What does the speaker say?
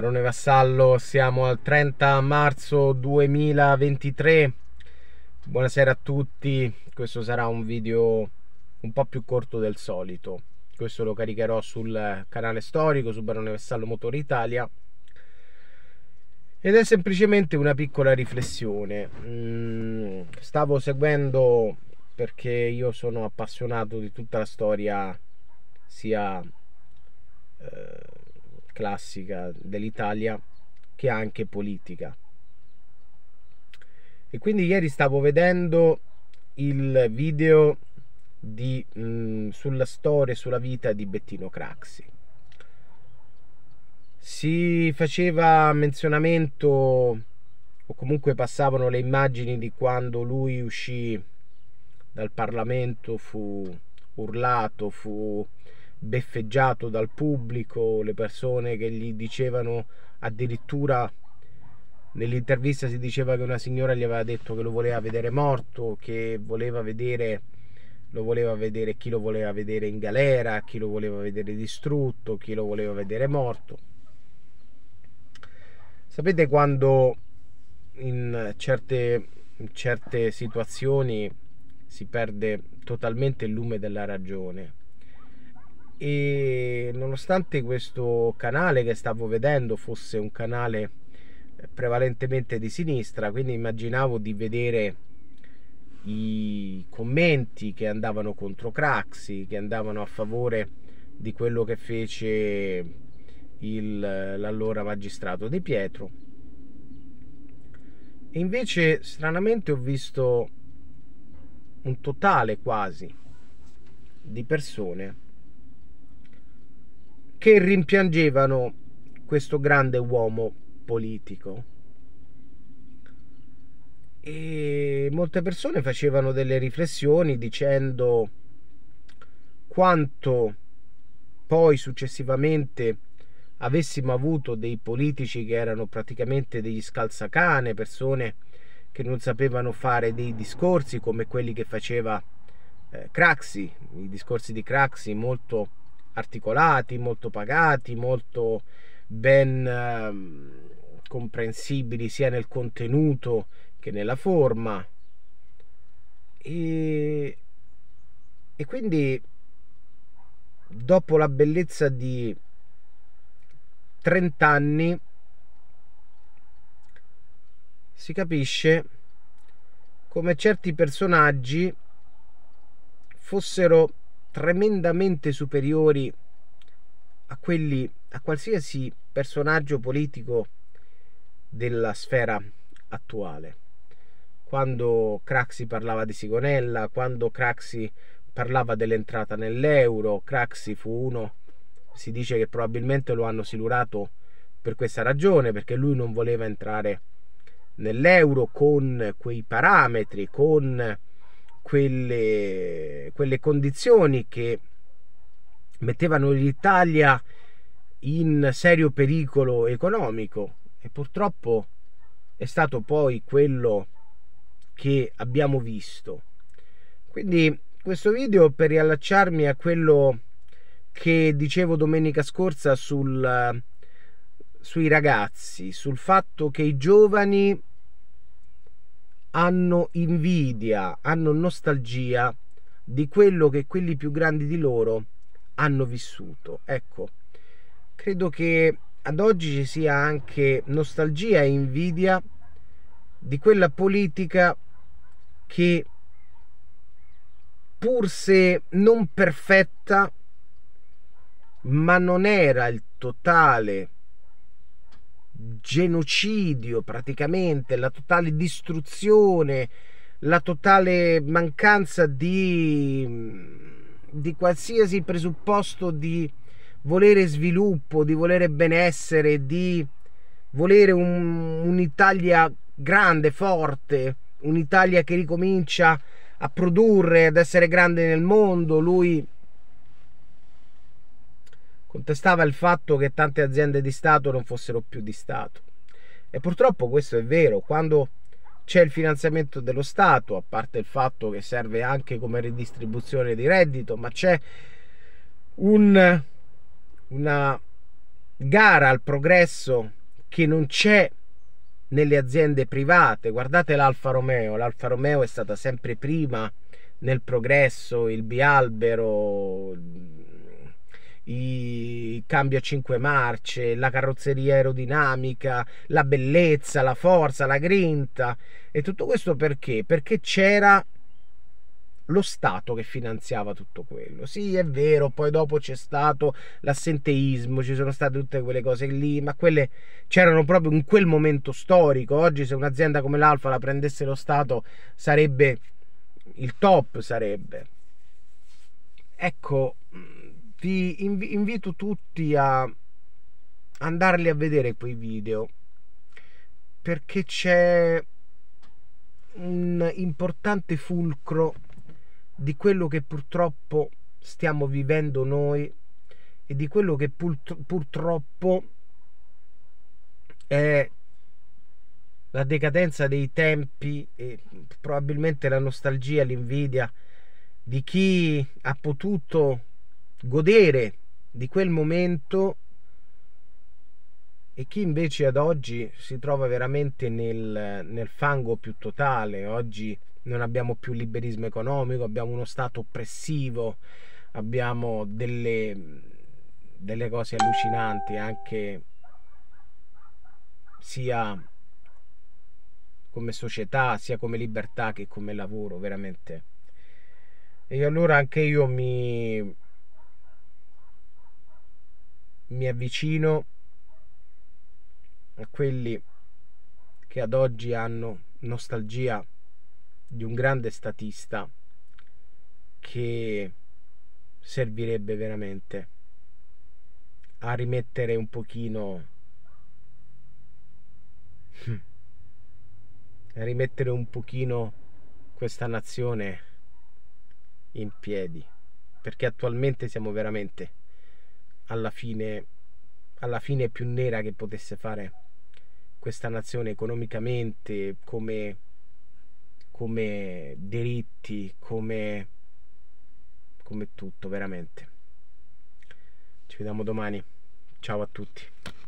Barone Vassallo, siamo al 30 marzo 2023. Buonasera a tutti, questo sarà un video un po' più corto del solito. Questo lo caricherò sul canale storico, su Barone Vassallo Motor Italia. Ed è semplicemente una piccola riflessione. Mm, stavo seguendo perché io sono appassionato di tutta la storia sia eh, classica dell'Italia che anche politica. E quindi ieri stavo vedendo il video di, mh, mm, sulla storia sulla vita di Bettino Craxi. Si faceva menzionamento o comunque passavano le immagini di quando lui uscì dal Parlamento, fu urlato, fu beffeggiato dal pubblico, le persone che gli dicevano addirittura nell'intervista si diceva che una signora gli aveva detto che lo voleva vedere morto, che voleva vedere lo voleva vedere chi lo voleva vedere in galera, chi lo voleva vedere distrutto, chi lo voleva vedere morto. Sapete quando in certe, in certe situazioni si perde totalmente il lume della ragione? e nonostante questo canale che stavo vedendo fosse un canale eh, prevalentemente di sinistra, quindi immaginavo di vedere i commenti che andavano contro Craxi, che andavano a favore di quello che fece il, l'allora magistrato Di Pietro. E invece stranamente ho visto un totale quasi di persone che rimpiangevano questo grande uomo politico. E molte persone facevano delle riflessioni dicendo quanto poi successivamente avessimo avuto dei politici che erano praticamente degli scalzacane, persone che non sapevano fare dei discorsi come quelli che faceva eh, Craxi, i discorsi di Craxi molto articolati, molto pagati, molto ben eh, comprensibili sia nel contenuto che nella forma. E, e quindi dopo la bellezza di 30 anni si capisce come certi personaggi fossero tremendamente superiori a quelli a qualsiasi personaggio politico della sfera attuale. Quando Craxi parlava di Sigonella, quando Craxi parlava dell'entrata nell'euro, Craxi fu uno, si dice che probabilmente lo hanno silurato per questa ragione, perché lui non voleva entrare nell'euro con quei parametri, con quelle, quelle condizioni che mettevano l'Italia in serio pericolo economico e purtroppo è stato poi quello che abbiamo visto. Quindi questo video per riallacciarmi a quello che dicevo domenica scorsa sul, sui ragazzi, sul fatto che i giovani hanno invidia, hanno nostalgia di quello che quelli più grandi di loro hanno vissuto. Ecco, credo che ad oggi ci sia anche nostalgia e invidia di quella politica che pur se non perfetta ma non era il totale genocidio praticamente, la totale distruzione, la totale mancanza di, di qualsiasi presupposto di volere sviluppo, di volere benessere, di volere un, un'Italia grande, forte, un'Italia che ricomincia a produrre, ad essere grande nel mondo. Lui contestava il fatto che tante aziende di Stato non fossero più di Stato. E purtroppo questo è vero, quando c'è il finanziamento dello Stato, a parte il fatto che serve anche come ridistribuzione di reddito, ma c'è un, una gara al progresso che non c'è nelle aziende private. Guardate l'Alfa Romeo, l'Alfa Romeo è stata sempre prima nel progresso, il bialbero, i cambi a 5 marce, la carrozzeria aerodinamica, la bellezza, la forza, la grinta. E tutto questo perché? Perché c'era lo Stato che finanziava tutto quello. Sì, è vero, poi dopo c'è stato l'assenteismo, ci sono state tutte quelle cose lì, ma quelle c'erano proprio in quel momento storico. Oggi se un'azienda come l'Alfa la prendesse lo Stato sarebbe il top, sarebbe. Ecco, ti invito tutti a andarli a vedere quei video perché c'è un importante fulcro di quello che purtroppo stiamo vivendo noi e di quello che purtroppo è la decadenza dei tempi e probabilmente la nostalgia, l'invidia di chi ha potuto godere di quel momento e chi invece ad oggi si trova veramente nel, nel fango più totale, oggi non abbiamo più liberismo economico, abbiamo uno stato oppressivo, abbiamo delle, delle cose allucinanti anche sia come società, sia come libertà che come lavoro, veramente. E allora anche io mi, mi avvicino a quelli che ad oggi hanno nostalgia di un grande statista che servirebbe veramente a rimettere un pochino a rimettere un pochino questa nazione in piedi perché attualmente siamo veramente alla fine, alla fine più nera che potesse fare questa nazione economicamente, come, come diritti, come, come tutto veramente. Ci vediamo domani. Ciao a tutti.